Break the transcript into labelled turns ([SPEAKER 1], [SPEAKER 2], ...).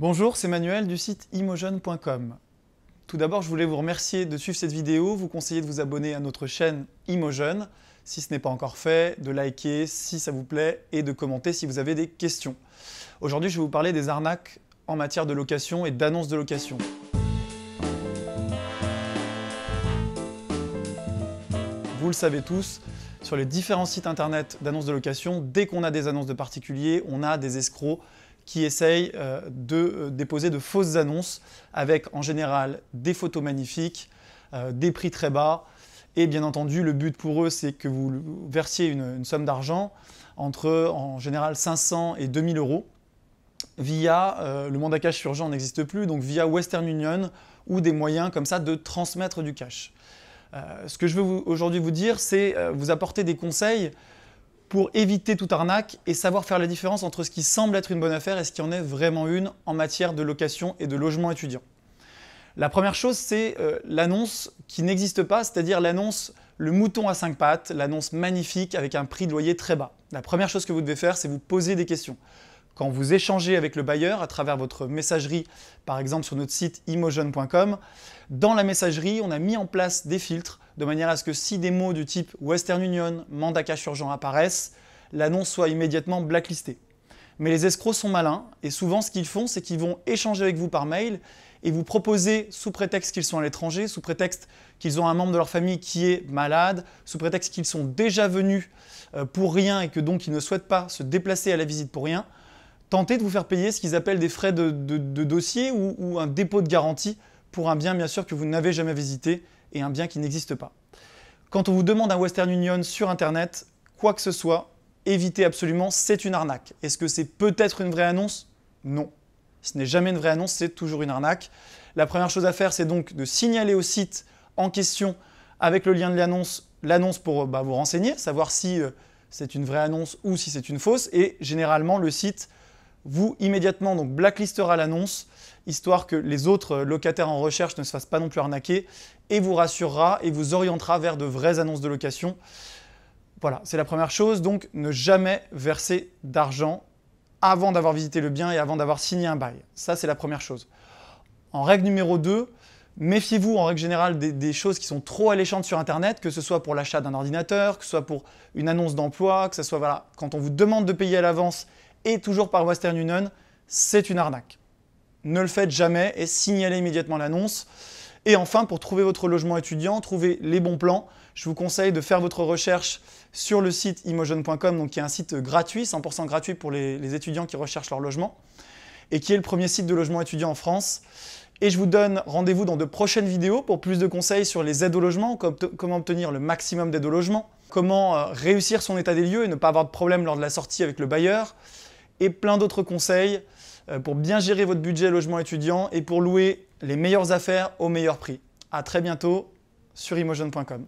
[SPEAKER 1] Bonjour, c'est Manuel du site imogen.com. Tout d'abord, je voulais vous remercier de suivre cette vidéo, vous conseiller de vous abonner à notre chaîne Imogen si ce n'est pas encore fait, de liker si ça vous plaît et de commenter si vous avez des questions. Aujourd'hui, je vais vous parler des arnaques en matière de location et d'annonces de location. Vous le savez tous, sur les différents sites internet d'annonces de location, dès qu'on a des annonces de particuliers, on a des escrocs qui essayent euh, de euh, déposer de fausses annonces avec en général des photos magnifiques, euh, des prix très bas. Et bien entendu, le but pour eux, c'est que vous versiez une, somme d'argent entre en général 500 et 2000 euros via le mandat cash urgent n'existe plus, donc via Western Union ou des moyens comme ça de transmettre du cash. ce que je veux aujourd'hui vous dire, c'est vous apporter des conseils pour éviter toute arnaque et savoir faire la différence entre ce qui semble être une bonne affaire et ce qui en est vraiment une en matière de location et de logement étudiant. La première chose, c'est euh, l'annonce qui n'existe pas, c'est-à-dire l'annonce le mouton à cinq pattes, l'annonce magnifique avec un prix de loyer très bas. La première chose que vous devez faire, c'est vous poser des questions quand vous échangez avec le bailleur à travers votre messagerie, par exemple sur notre site imogen.com, dans la messagerie, on a mis en place des filtres de manière à ce que si des mots du type Western Union, mandat cash urgent apparaissent, l'annonce soit immédiatement blacklistée. Mais les escrocs sont malins et souvent ce qu'ils font, c'est qu'ils vont échanger avec vous par mail et vous proposer, sous prétexte qu'ils sont à l'étranger, sous prétexte qu'ils ont un membre de leur famille qui est malade, sous prétexte qu'ils sont déjà venus euh, pour rien et que donc ils ne souhaitent pas se déplacer à la visite pour rien, tenter de vous faire payer ce qu'ils appellent des frais de, dossier ou, un dépôt de garantie pour un bien bien sûr que vous n'avez jamais visité et un bien qui n'existe pas. Quand on vous demande un Western Union sur Internet, quoi que ce soit, évitez absolument, c'est une arnaque. Est-ce que c'est peut-être une vraie annonce Non. Ce n'est jamais une vraie annonce, c'est toujours une arnaque. La première chose à faire, c'est donc de signaler au site en question avec le lien de l'annonce, l'annonce pour bah, vous renseigner, savoir si euh, c'est une vraie annonce ou si c'est une fausse. Et généralement, le site vous immédiatement donc blacklistera l'annonce, histoire que les autres locataires en recherche ne se fassent pas non plus arnaquer, et vous rassurera et vous orientera vers de vraies annonces de location. Voilà, c'est la première chose, donc ne jamais verser d'argent avant d'avoir visité le bien et avant d'avoir signé un bail. Ça, c'est la première chose. En règle numéro 2, méfiez-vous en règle générale des, des, choses qui sont trop alléchantes sur Internet, que ce soit pour l'achat d'un ordinateur, que ce soit pour une annonce d'emploi, que ce soit voilà, quand on vous demande de payer à l'avance et toujours par Western Union, c'est une arnaque. Ne le faites jamais et signalez immédiatement l'annonce. Et enfin, pour trouver votre logement étudiant, trouver les bons plans, je vous conseille de faire votre recherche sur le site imogen.com, qui est un site gratuit, 100% gratuit pour les, étudiants qui recherchent leur logement, et qui est le premier site de logement étudiant en France. Et je vous donne rendez-vous dans de prochaines vidéos pour plus de conseils sur les aides au logement, comment obtenir le maximum d'aides au logement, comment euh, réussir son état des lieux et ne pas avoir de problème lors de la sortie avec le bailleur, et plein d'autres conseils euh, pour bien gérer votre budget logement étudiant et pour louer les meilleures affaires au meilleur prix. À très bientôt sur imogen.com.